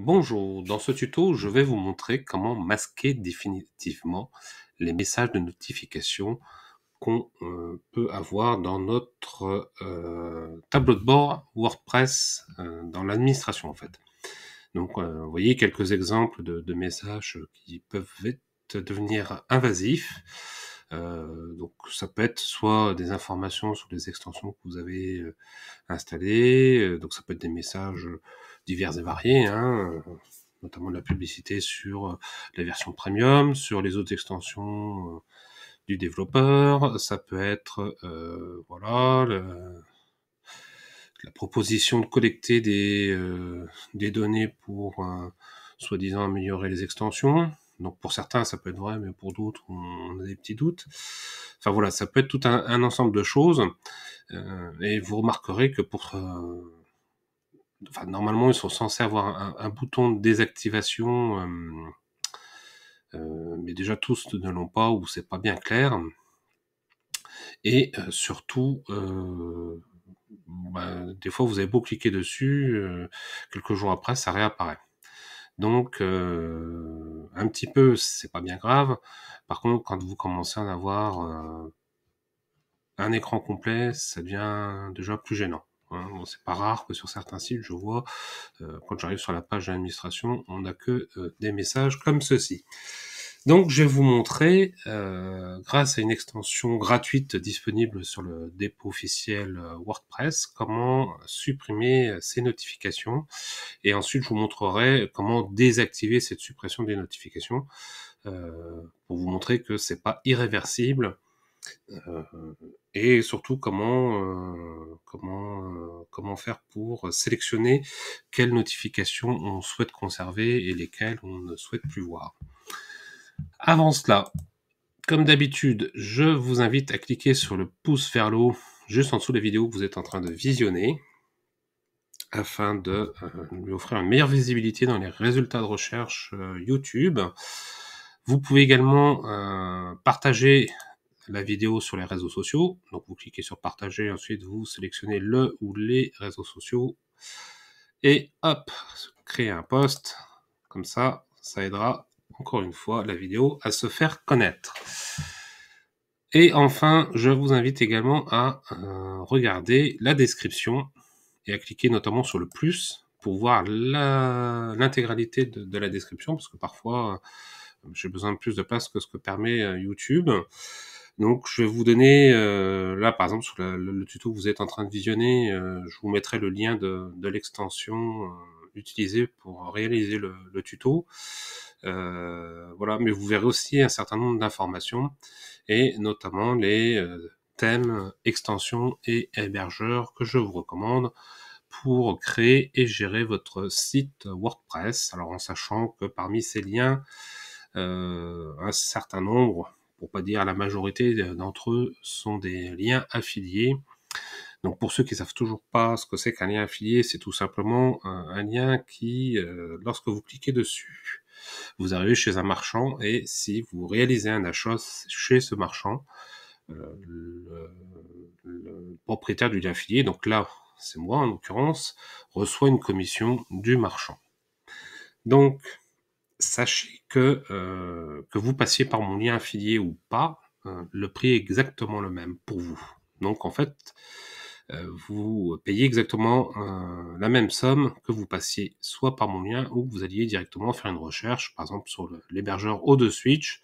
Bonjour, dans ce tuto, je vais vous montrer comment masquer définitivement les messages de notification qu'on euh, peut avoir dans notre euh, tableau de bord WordPress, euh, dans l'administration en fait. Donc, vous voyez quelques exemples de, messages qui peuvent devenir invasifs. Euh, donc ça peut être soit des informations sur les extensions que vous avez euh, installées, euh, donc ça peut être des messages divers et variés, hein, notamment de la publicité sur la version premium, sur les autres extensions du développeur, ça peut être voilà la proposition de collecter des, données pour soi-disant améliorer les extensions. Donc pour certains, ça peut être vrai, mais pour d'autres, on, a des petits doutes. Enfin voilà, ça peut être tout un, ensemble de choses. Euh, et vous remarquerez que pour... Euh, enfin, normalement, ils sont censés avoir un, bouton de désactivation, euh, mais déjà tous ne l'ont pas ou c'est pas bien clair. Et surtout... Bah, des fois vous avez beau cliquer dessus, quelques jours après ça réapparaît. Donc, euh, un petit peu, c'est pas bien grave. Par contre, quand vous commencez à avoir euh, un écran complet, ça devient déjà plus gênant. Hein. Bon, c'est pas rare que sur certains sites, je vois, euh, quand j'arrive sur la page d'administration, on n'a que des messages comme ceci. Donc, je vais vous montrer, euh, grâce à une extension gratuite disponible sur le dépôt officiel euh, WordPress, comment supprimer euh, ces notifications. Et ensuite, je vous montrerai comment désactiver cette suppression des notifications pour vous montrer que c'est pas irréversible. et surtout comment comment comment faire pour sélectionner quelles notifications on souhaite conserver et lesquelles on ne souhaite plus voir. Avant cela, comme d'habitude, je vous invite à cliquer sur le pouce vers le haut juste en dessous de la vidéo que vous êtes en train de visionner afin de euh, lui offrir une meilleure visibilité dans les résultats de recherche euh, YouTube. Vous pouvez également euh, partager la vidéo sur les réseaux sociaux. Donc vous cliquez sur partager, ensuite vous sélectionnez le ou les réseaux sociaux et hop, créer un post. Comme ça, ça aidera encore une fois la vidéo à se faire connaître. Et enfin, je vous invite également à euh, regarder la description et à cliquer notamment sur le plus pour voir l'intégralité de, la description, parce que parfois euh, j'ai besoin de plus de place que ce que permet euh, YouTube. Donc je vais vous donner, là par exemple sur le, tuto que vous êtes en train de visionner, je vous mettrai le lien de l'extension utilisé pour réaliser le, tuto. Euh, voilà, mais vous verrez aussi un certain nombre d'informations et notamment les euh, thèmes, extensions et hébergeurs que je vous recommande pour créer et gérer votre site WordPress. Alors en sachant que parmi ces liens, euh, un certain nombre, pour pas dire la majorité d'entre eux, sont des liens affiliés. Donc pour ceux qui ne savent toujours pas ce que c'est qu'un lien affilié, c'est tout simplement un, lien qui, euh, lorsque vous cliquez dessus, vous arrivez chez un marchand et si vous réalisez un achat chez ce marchand, euh, le, propriétaire du lien affilié, donc là c'est moi en l'occurrence, reçoit une commission du marchand. Donc sachez que euh, que vous passiez par mon lien affilié ou pas, le prix est exactement le même pour vous. Donc en fait, euh, vous payez exactement euh, la même somme que vous passiez soit par mon lien ou que vous alliez directement faire une recherche, par exemple sur l'hébergeur O2 Switch.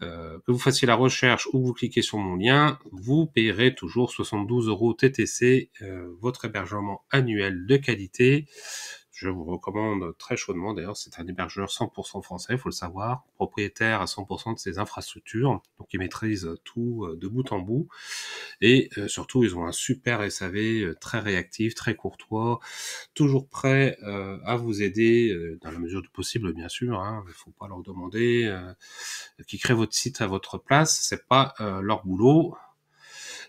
Euh, que vous fassiez la recherche ou que vous cliquez sur mon lien, vous payerez toujours 72 euros TTC, votre hébergement annuel de qualité, je vous recommande très chaudement. D'ailleurs, c'est un hébergeur 100% français, il faut le savoir, propriétaire à 100% de ses infrastructures. Donc, ils maîtrisent tout euh, de bout en bout. Et euh, surtout, ils ont un super SAV euh, très réactif, très courtois, toujours prêt à vous aider dans la mesure du possible, bien sûr. Il hein, ne faut pas leur demander qui crée votre site à votre place. C'est pas leur boulot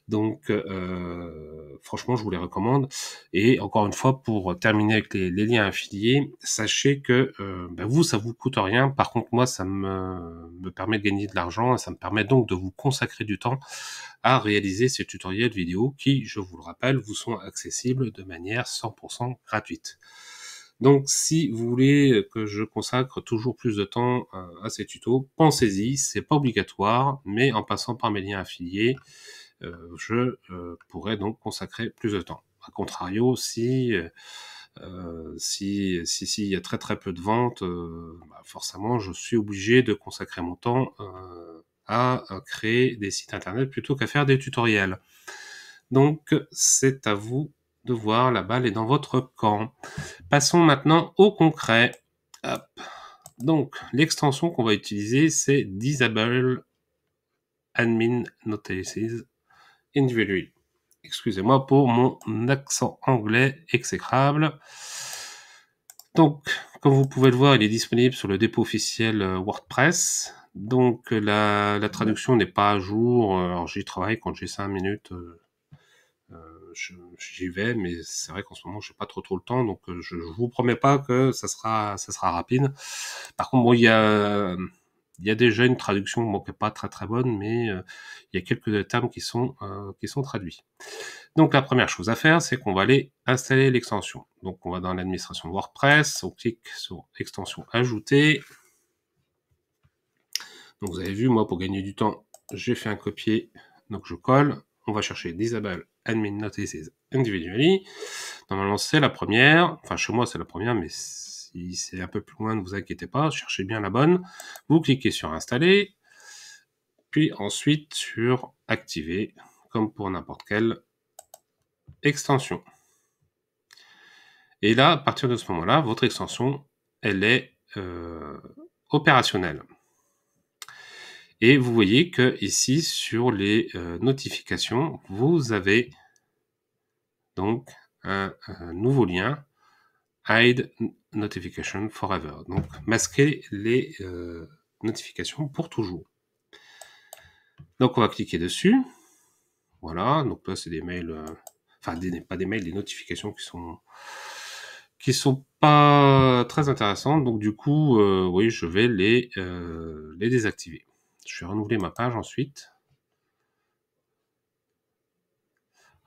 donc, euh, franchement, je vous les recommande. Et encore une fois, pour terminer avec les, liens affiliés, sachez que euh, bah, vous, ça vous coûte rien. Par contre, moi, ça me, me permet de gagner de l'argent et ça me permet donc de vous consacrer du temps à réaliser ces tutoriels vidéo qui, je vous le rappelle, vous sont accessibles de manière 100% gratuite. Donc, si vous voulez que je consacre toujours plus de temps euh, à ces tutos, pensez-y, c'est pas obligatoire, mais en passant par mes liens affiliés, euh, je euh, pourrais donc consacrer plus de temps. A contrario, euh, si si s'il y a très très peu de ventes, bah, forcément je suis obligé de consacrer mon temps à, créer des sites internet plutôt qu'à faire des tutoriels. Donc c'est à vous de voir, la balle est dans votre camp. Passons maintenant au concret. Donc l'extension qu'on va utiliser c'est Disable Admin Notices Individually. Excusez-moi pour mon accent anglais exécrable. Donc, comme vous pouvez le voir, il est disponible sur le dépôt officiel euh, WordPress. Donc, euh, la, traduction n'est pas à jour. Euh, alors, j'y travaille quand j'ai cinq minutes. j'y vais, mais c'est vrai qu'en ce moment, je n'ai pas trop trop le temps, donc je, vous promets pas que ça sera, ça sera rapide. Par contre, il y a il y a déjà une traduction, qui n'est pas très très bonne, mais euh, il y a quelques termes qui sont, euh, qui sont traduits. Donc la première chose à faire, c'est qu'on va aller installer l'extension. Donc on va dans l'administration WordPress, on clique sur extension ajouter. Donc vous avez vu, moi pour gagner du temps, j'ai fait un copier, donc je colle. On va chercher Disable Admin Notices Individually. Normalement c'est la première, enfin chez moi c'est la première, mais c'est un peu plus loin, ne vous inquiétez pas, cherchez bien la bonne. Vous cliquez sur installer, puis ensuite sur activer, comme pour n'importe quelle extension. Et là, à partir de ce moment-là, votre extension, elle est euh, opérationnelle. Et vous voyez que ici, sur les euh, notifications, vous avez donc un, nouveau lien, Hide notification forever. Donc masquer les euh, notifications pour toujours. Donc on va cliquer dessus. Voilà, donc là c'est des mails, euh, enfin des, pas des mails, des notifications qui sont qui sont pas très intéressantes. Donc du coup, euh, oui, je vais les, les désactiver. Je vais renouveler ma page ensuite.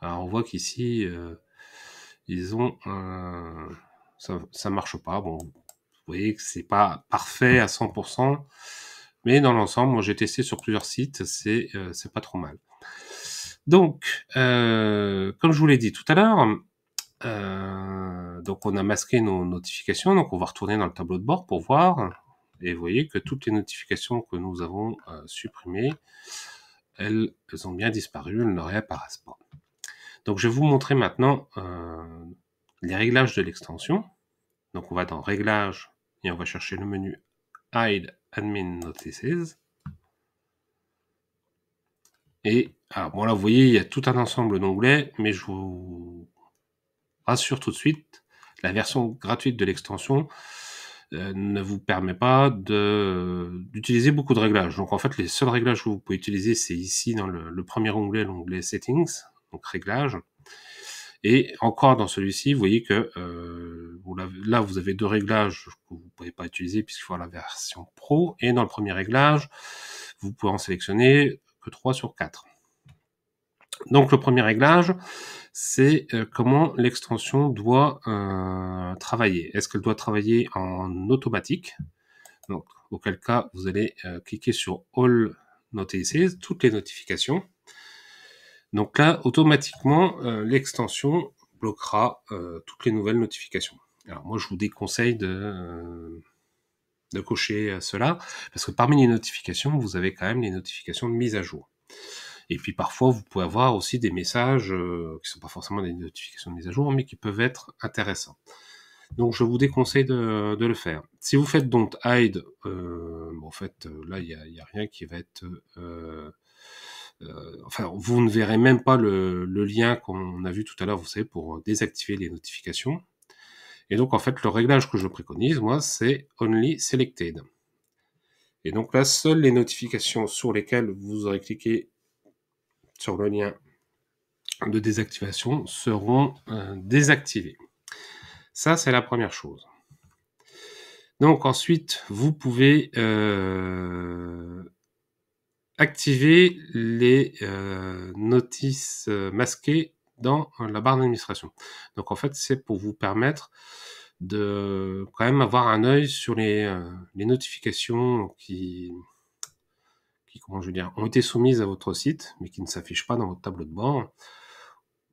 Alors on voit qu'ici, ils ont ça, marche pas. Bon, vous voyez que c'est pas parfait à 100%, mais dans l'ensemble, moi j'ai testé sur plusieurs sites, c'est euh, c'est pas trop mal. Donc, euh, comme je vous l'ai dit tout à l'heure, euh, donc on a masqué nos notifications, donc on va retourner dans le tableau de bord pour voir. Et vous voyez que toutes les notifications que nous avons supprimées, elles, ont bien disparu, elles ne réapparaissent pas. Donc je vais vous montrer maintenant les réglages de l'extension. Donc on va dans Réglages et on va chercher le menu Hide Admin Notices. Et alors, ah, bon, là, vous voyez, il y a tout un ensemble d'onglets, mais je vous rassure tout de suite, la version gratuite de l'extension euh, ne vous permet pas d'utiliser beaucoup de réglages. Donc en fait, les seuls réglages que vous pouvez utiliser, c'est ici dans le, le premier onglet, l'onglet Settings, donc Réglages. Et encore dans celui-ci, vous voyez que euh, là, vous avez deux réglages que vous ne pouvez pas utiliser puisqu'il faut la version pro. Et dans le premier réglage, vous pouvez en sélectionner que 3 sur 4. Donc le premier réglage, c'est euh, comment l'extension doit euh, travailler. Est-ce qu'elle doit travailler en automatique Donc auquel cas, vous allez cliquer sur All Notices, toutes les notifications. Donc là, automatiquement, euh, l'extension bloquera euh, toutes les nouvelles notifications. Alors moi, je vous déconseille de, euh, cocher cela, parce que parmi les notifications, vous avez quand même les notifications de mise à jour. Et puis parfois, vous pouvez avoir aussi des messages qui ne sont pas forcément des notifications de mise à jour, mais qui peuvent être intéressants. Donc je vous déconseille de, le faire. Si vous faites donc hide, en fait là il n'y a, rien qui va être euh, enfin, vous ne verrez même pas le, lien qu'on a vu tout à l'heure, vous savez, pour désactiver les notifications. Et donc, en fait, le réglage que je préconise, moi, c'est Only Selected. Et donc là, seules les notifications sur lesquelles vous aurez cliqué sur le lien de désactivation seront euh, désactivées. Ça, c'est la première chose. Donc ensuite, vous pouvez euh, activer les euh, notices euh, masquées dans euh, la barre d'administration. Donc en fait, c'est pour vous permettre de quand même avoir un œil sur les, notifications qui, qui comment je veux dire, ont été soumises à votre site, mais qui ne s'affichent pas dans votre tableau de bord,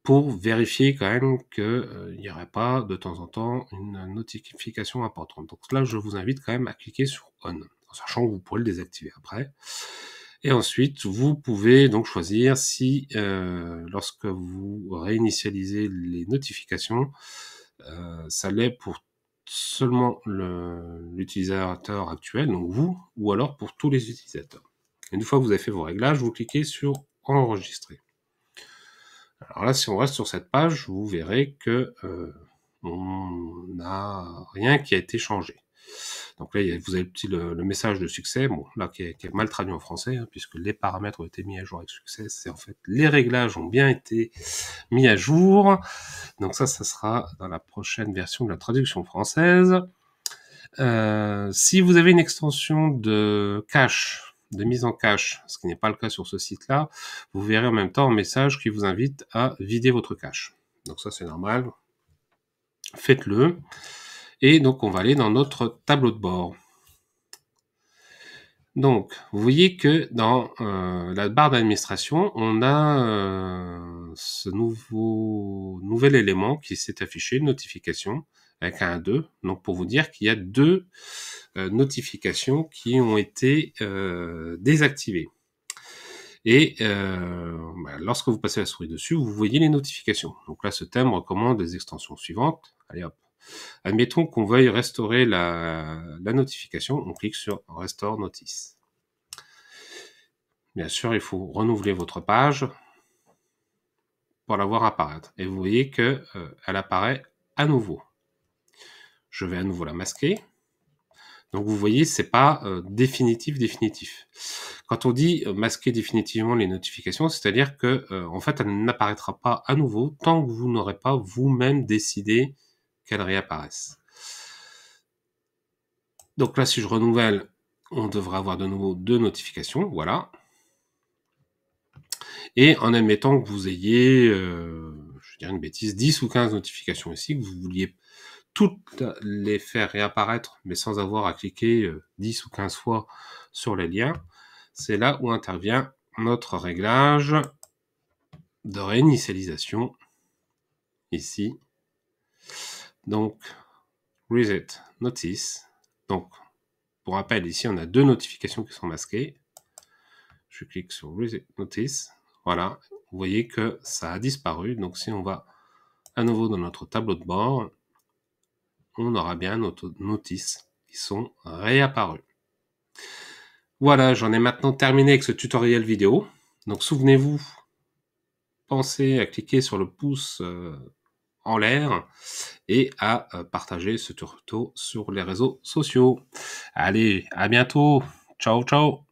pour vérifier quand même qu'il il n'y aurait pas de temps en temps une notification importante. Donc là, je vous invite quand même à cliquer sur On, en sachant que vous pourrez le désactiver après. Et ensuite, vous pouvez donc choisir si, euh, lorsque vous réinitialisez les notifications, euh, ça l'est pour seulement l'utilisateur actuel, donc vous, ou alors pour tous les utilisateurs. Une fois que vous avez fait vos réglages, vous cliquez sur Enregistrer. Alors là, si on reste sur cette page, vous verrez que euh, on n'a rien qui a été changé. Donc là, vous avez le, le, message de succès, là, qui est, mal traduit en français, hein, puisque les paramètres ont été mis à jour avec succès. C'est en fait, les réglages ont bien été mis à jour. Donc ça, ça sera dans la prochaine version de la traduction française. Euh, si vous avez une extension de cache, de mise en cache, ce qui n'est pas le cas sur ce site-là, vous verrez en même temps un message qui vous invite à vider votre cache. Donc ça, c'est normal. Faites-le. Et donc, on va aller dans notre tableau de bord. Donc, vous voyez que dans euh, la barre d'administration, on a euh, ce nouveau, nouvel élément qui s'est affiché, une notification avec un 2. Donc, pour vous dire qu'il y a deux euh, notifications qui ont été désactivées. Et bah, lorsque vous passez la souris dessus, vous voyez les notifications. Donc là, ce thème recommande les extensions suivantes. Allez hop, Admettons qu'on veuille restaurer la, notification, on clique sur Restore Notice. Bien sûr, il faut renouveler votre page pour la voir apparaître. Et vous voyez qu'elle euh, apparaît à nouveau. Je vais à nouveau la masquer. Donc vous voyez, ce c'est pas euh, définitif, définitif. Quand on dit euh, masquer définitivement les notifications, c'est-à-dire que en fait, elle n'apparaîtra pas à nouveau tant que vous n'aurez pas vous-même décidé qu'elles réapparaissent. Donc là, si je renouvelle, on devrait avoir de nouveau deux notifications. Voilà. Et en admettant que vous ayez, euh, je dirais une bêtise, 10 ou 15 notifications ici, que vous vouliez toutes les faire réapparaître, mais sans avoir à cliquer 10 euh, ou 15 fois sur les liens, c'est là où intervient notre réglage de réinitialisation ici donc, reset notice. Donc, pour rappel, ici, on a deux notifications qui sont masquées. Je clique sur reset notice. Voilà, vous voyez que ça a disparu. Donc, si on va à nouveau dans notre tableau de bord, on aura bien nos notices qui sont réapparues. Voilà, j'en ai maintenant terminé avec ce tutoriel vidéo. Donc, souvenez-vous, pensez à cliquer sur le pouce. Euh, en l'air et à euh, partager ce tuto sur les réseaux sociaux. Allez, à bientôt. Ciao, ciao.